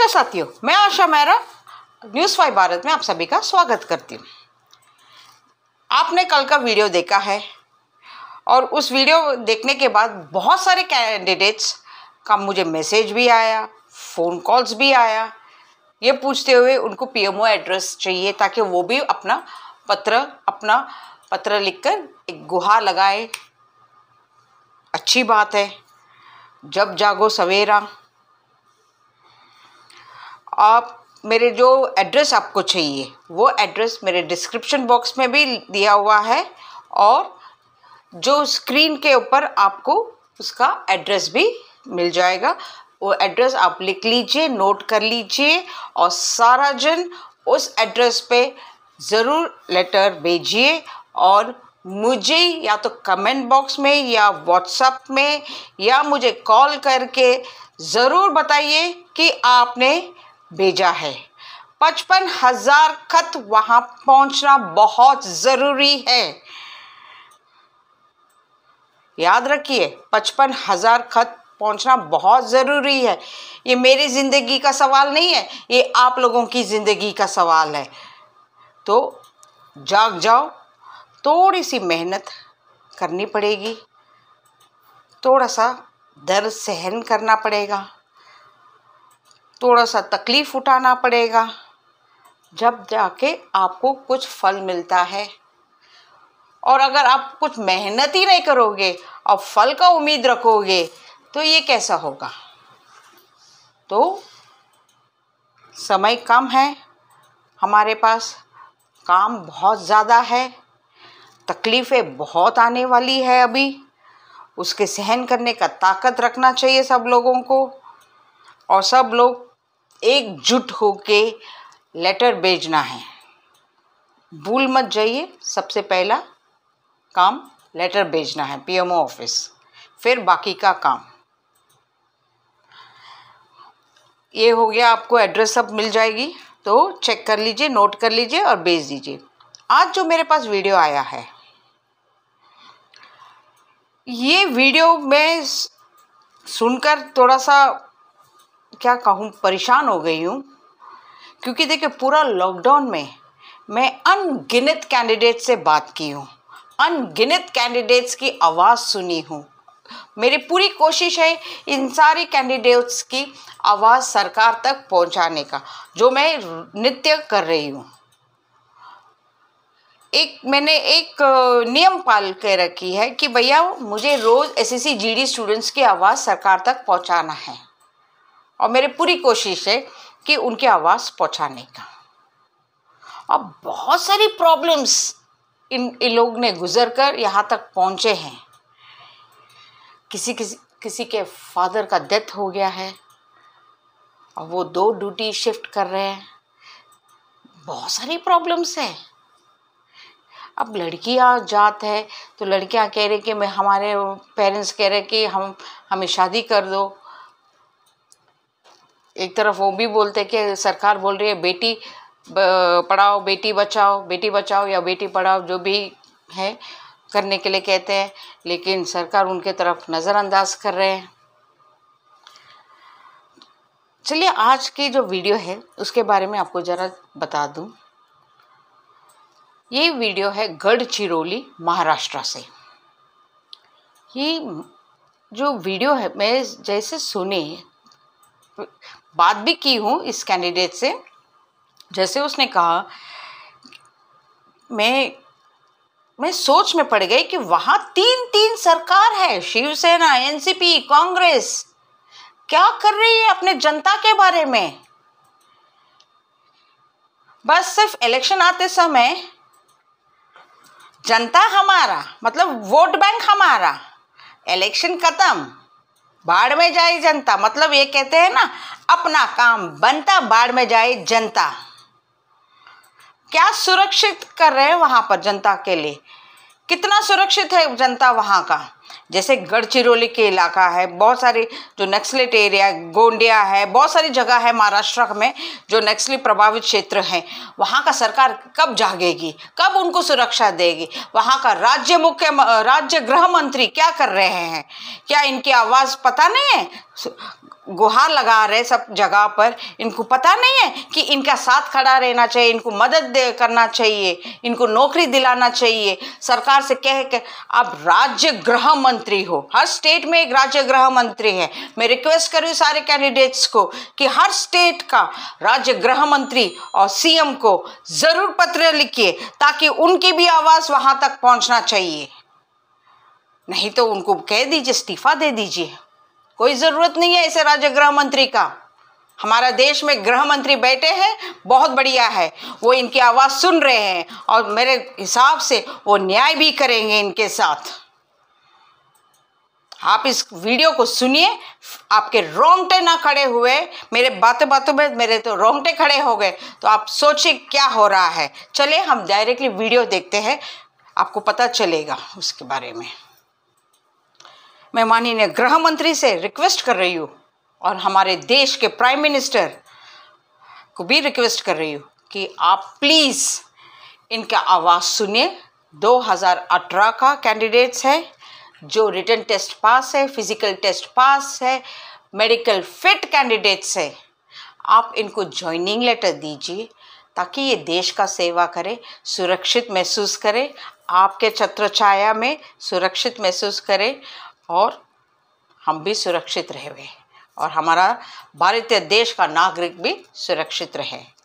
नमस्कार साथियों मैं आशा मेहरा न्यूज़ फाइव भारत में आप सभी का स्वागत करती हूँ आपने कल का वीडियो देखा है और उस वीडियो देखने के बाद बहुत सारे कैंडिडेट्स का मुझे मैसेज भी आया फ़ोन कॉल्स भी आया ये पूछते हुए उनको पीएमओ एड्रेस चाहिए ताकि वो भी अपना पत्र अपना पत्र लिखकर एक गुहा लगाए अच्छी बात है जब जागो सवेरा आप मेरे जो एड्रेस आपको चाहिए वो एड्रेस मेरे डिस्क्रिप्शन बॉक्स में भी दिया हुआ है और जो स्क्रीन के ऊपर आपको उसका एड्रेस भी मिल जाएगा वो एड्रेस आप लिख लीजिए नोट कर लीजिए और सारा जन उस एड्रेस पे ज़रूर लेटर भेजिए और मुझे या तो कमेंट बॉक्स में या व्हाट्सएप में या मुझे कॉल करके ज़रूर बताइए कि आपने भेजा है पचपन हजार खत वहां पहुंचना बहुत जरूरी है याद रखिए पचपन हजार खत पहुंचना बहुत ज़रूरी है ये मेरी ज़िंदगी का सवाल नहीं है ये आप लोगों की ज़िंदगी का सवाल है तो जाग जाओ थोड़ी सी मेहनत करनी पड़ेगी थोड़ा सा दर्द सहन करना पड़ेगा थोड़ा सा तकलीफ़ उठाना पड़ेगा जब जाके आपको कुछ फल मिलता है और अगर आप कुछ मेहनत ही नहीं करोगे और फल का उम्मीद रखोगे तो ये कैसा होगा तो समय कम है हमारे पास काम बहुत ज़्यादा है तकलीफ़ें बहुत आने वाली है अभी उसके सहन करने का ताकत रखना चाहिए सब लोगों को और सब लोग एकजुट होके लेटर भेजना है भूल मत जाइए सबसे पहला काम लेटर भेजना है पीएमओ ऑफिस फिर बाकी का काम ये हो गया आपको एड्रेस सब मिल जाएगी तो चेक कर लीजिए नोट कर लीजिए और भेज दीजिए आज जो मेरे पास वीडियो आया है ये वीडियो मैं सुनकर थोड़ा सा क्या कहूँ परेशान हो गई हूँ क्योंकि देखिए पूरा लॉकडाउन में मैं अनगिनत कैंडिडेट से बात की हूँ अनगिनत कैंडिडेट्स की आवाज़ सुनी हूँ मेरी पूरी कोशिश है इन सारे कैंडिडेट्स की आवाज़ सरकार तक पहुंचाने का जो मैं नित्य कर रही हूँ एक मैंने एक नियम पाल कर रखी है कि भैया मुझे रोज़ एसएससी जीडी स्टूडेंट्स की आवाज़ सरकार तक पहुंचाना है और मेरी पूरी कोशिश है कि उनकी आवाज़ पहुंचाने का अब बहुत सारी प्रॉब्लम्स इन इन लोग ने गुजर कर यहाँ तक पहुँचे हैं किसी किसी किसी के फादर का डेथ हो गया है और वो दो ड्यूटी शिफ्ट कर रहे हैं बहुत सारी प्रॉब्लम्स हैं अब लड़कियां जात है तो लड़कियां कह रहे कि मैं हमारे पेरेंट्स कह रहे कि हम हमें शादी कर दो एक तरफ वो भी बोलते कि सरकार बोल रही है बेटी पढ़ाओ बेटी बचाओ बेटी बचाओ या बेटी पढ़ाओ जो भी है करने के लिए कहते हैं लेकिन सरकार उनके तरफ नज़रअंदाज कर रहे हैं चलिए आज की जो वीडियो है उसके बारे में आपको ज़रा बता दूं ये वीडियो है गढ़चिरौली महाराष्ट्र से ये जो वीडियो है मैं जैसे सुने बात भी की हूँ इस कैंडिडेट से जैसे उसने कहा मैं मैं सोच में पड़ गई कि वहाँ तीन तीन सरकार है शिवसेना एनसीपी कांग्रेस क्या कर रही है अपने जनता के बारे में बस सिर्फ इलेक्शन आते समय जनता हमारा मतलब वोट बैंक हमारा इलेक्शन खत्म बाढ़ में जाए जनता मतलब ये कहते हैं ना अपना काम बनता बाढ़ में जाए जनता क्या सुरक्षित कर रहे हैं वहां पर जनता के लिए कितना सुरक्षित है जनता वहां का जैसे गढ़चिरौली के इलाका है बहुत सारे जो नक्सलेट एरिया गोंडिया है बहुत सारी जगह है महाराष्ट्र में जो नक्सली प्रभावित क्षेत्र हैं वहाँ का सरकार कब जागेगी कब उनको सुरक्षा देगी वहाँ का राज्य मुख्य राज्य गृह मंत्री क्या कर रहे हैं क्या इनकी आवाज़ पता नहीं है गुहार लगा रहे सब जगह पर इनको पता नहीं है कि इनका साथ खड़ा रहना चाहिए इनको मदद करना चाहिए इनको नौकरी दिलाना चाहिए सरकार से कह कर आप राज्य गृह मंत्री हो हर स्टेट में एक राज्य गृह मंत्री है मैं रिक्वेस्ट करूँ सारे कैंडिडेट्स को कि हर स्टेट का राज्य गृह मंत्री और सीएम को ज़रूर पत्र लिखिए ताकि उनकी भी आवाज़ वहाँ तक पहुँचना चाहिए नहीं तो उनको कह दीजिए इस्तीफ़ा दे दीजिए कोई ज़रूरत नहीं है ऐसे राज्य गृह मंत्री का हमारा देश में गृह मंत्री बैठे हैं बहुत बढ़िया है वो इनकी आवाज़ सुन रहे हैं और मेरे हिसाब से वो न्याय भी करेंगे इनके साथ आप इस वीडियो को सुनिए आपके रोंगटे ना खड़े हुए मेरे बातें बातों में मेरे तो रोंगटे खड़े हो गए तो आप सोचिए क्या हो रहा है चले हम डायरेक्टली वीडियो देखते हैं आपको पता चलेगा उसके बारे में मैं माननीय गृह मंत्री से रिक्वेस्ट कर रही हूँ और हमारे देश के प्राइम मिनिस्टर को भी रिक्वेस्ट कर रही हूँ कि आप प्लीज़ इनका आवाज़ सुनिए 2018 का कैंडिडेट्स है जो रिटर्न टेस्ट पास है फिजिकल टेस्ट पास है मेडिकल फिट कैंडिडेट्स है आप इनको ज्वाइनिंग लेटर दीजिए ताकि ये देश का सेवा करें सुरक्षित महसूस करें आपके छत्र छाया में सुरक्षित महसूस करें और हम भी सुरक्षित रहे हुए और हमारा भारतीय देश का नागरिक भी सुरक्षित रहे